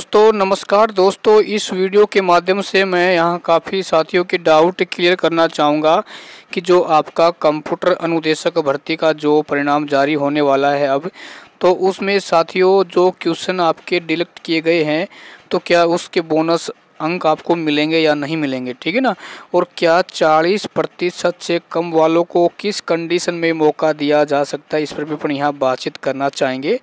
दोस्तों नमस्कार दोस्तों इस वीडियो के माध्यम से मैं यहाँ काफ़ी साथियों के डाउट क्लियर करना चाहूँगा कि जो आपका कंप्यूटर अनुदेशक भर्ती का जो परिणाम जारी होने वाला है अब तो उसमें साथियों जो क्वेश्चन आपके डिलेक्ट किए गए हैं तो क्या उसके बोनस अंक आपको मिलेंगे या नहीं मिलेंगे ठीक है ना और क्या 40 प्रतिशत से कम वालों को किस कंडीशन में मौका दिया जा सकता है इस पर भी अपन यहाँ बातचीत करना चाहेंगे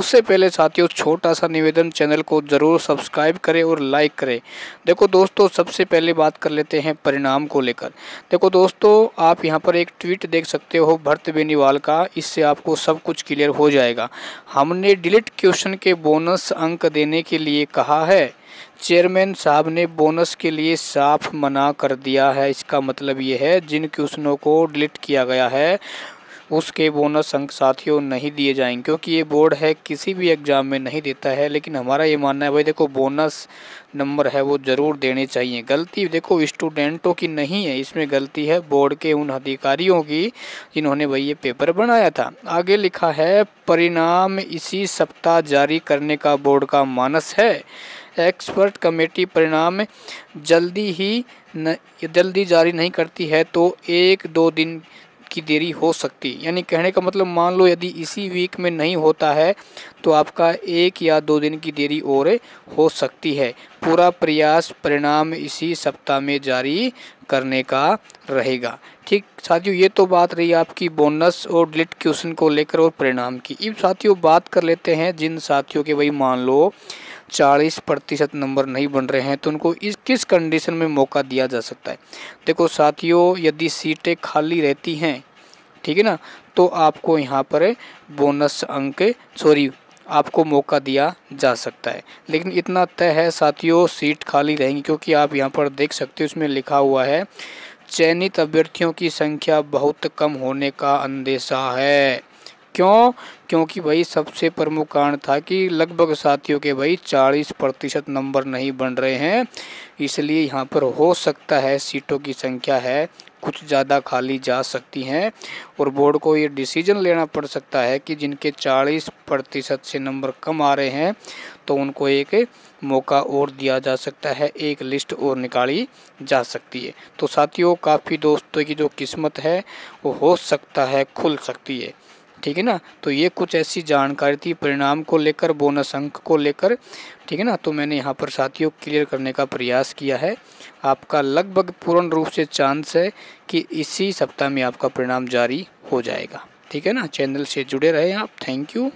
उससे पहले साथियों छोटा सा निवेदन चैनल को ज़रूर सब्सक्राइब करें और लाइक करें देखो दोस्तों सबसे पहले बात कर लेते हैं परिणाम को लेकर देखो दोस्तों आप यहाँ पर एक ट्वीट देख सकते हो भरत बेनीवाल का इससे आपको सब कुछ क्लियर हो जाएगा हमने डिलीट क्वेश्चन के बोनस अंक देने के लिए कहा है चेयरमैन साहब ने बोनस के लिए साफ मना कर दिया है इसका मतलब ये है जिन क्वेश्चनों को डिलीट किया गया है उसके बोनस अंक साथियों नहीं दिए जाएंगे क्योंकि ये बोर्ड है किसी भी एग्ज़ाम में नहीं देता है लेकिन हमारा ये मानना है भाई देखो बोनस नंबर है वो ज़रूर देने चाहिए गलती देखो स्टूडेंटों की नहीं है इसमें गलती है बोर्ड के उन अधिकारियों की जिन्होंने भाई ये पेपर बनाया था आगे लिखा है परिणाम इसी सप्ताह जारी करने का बोर्ड का मानस है एक्सपर्ट कमेटी परिणाम जल्दी ही न, जल्दी जारी नहीं करती है तो एक दो दिन की देरी हो सकती यानी कहने का मतलब मान लो यदि इसी वीक में नहीं होता है तो आपका एक या दो दिन की देरी और हो सकती है पूरा प्रयास परिणाम इसी सप्ताह में जारी करने का रहेगा ठीक साथियों ये तो बात रही आपकी बोनस और डिलीट क्वेश्चन को लेकर और परिणाम की इन साथियों बात कर लेते हैं जिन साथियों के भाई मान लो चालीस प्रतिशत नंबर नहीं बन रहे हैं तो उनको इस किस कंडीशन में मौका दिया जा सकता है देखो साथियों यदि सीटें खाली रहती हैं ठीक है ना तो आपको यहाँ पर बोनस अंक सॉरी आपको मौका दिया जा सकता है लेकिन इतना तय है साथियों सीट खाली रहेंगी क्योंकि आप यहाँ पर देख सकते हो उसमें लिखा हुआ है चयनित अभ्यर्थियों की संख्या बहुत कम होने का अंदेशा है क्यों क्योंकि भाई सबसे प्रमुख कारण था कि लगभग साथियों के भाई 40 प्रतिशत नंबर नहीं बन रहे हैं इसलिए यहाँ पर हो सकता है सीटों की संख्या है कुछ ज़्यादा खाली जा सकती हैं और बोर्ड को ये डिसीजन लेना पड़ सकता है कि जिनके 40 प्रतिशत से नंबर कम आ रहे हैं तो उनको एक मौका और दिया जा सकता है एक लिस्ट और निकाली जा सकती है तो साथियों काफ़ी दोस्तों की जो किस्मत है वो हो सकता है खुल सकती है ठीक है ना तो ये कुछ ऐसी जानकारी थी परिणाम को लेकर बोनस अंक को लेकर ठीक है ना तो मैंने यहाँ पर साथियों क्लियर करने का प्रयास किया है आपका लगभग पूर्ण रूप से चांस है कि इसी सप्ताह में आपका परिणाम जारी हो जाएगा ठीक है ना चैनल से जुड़े रहे आप थैंक यू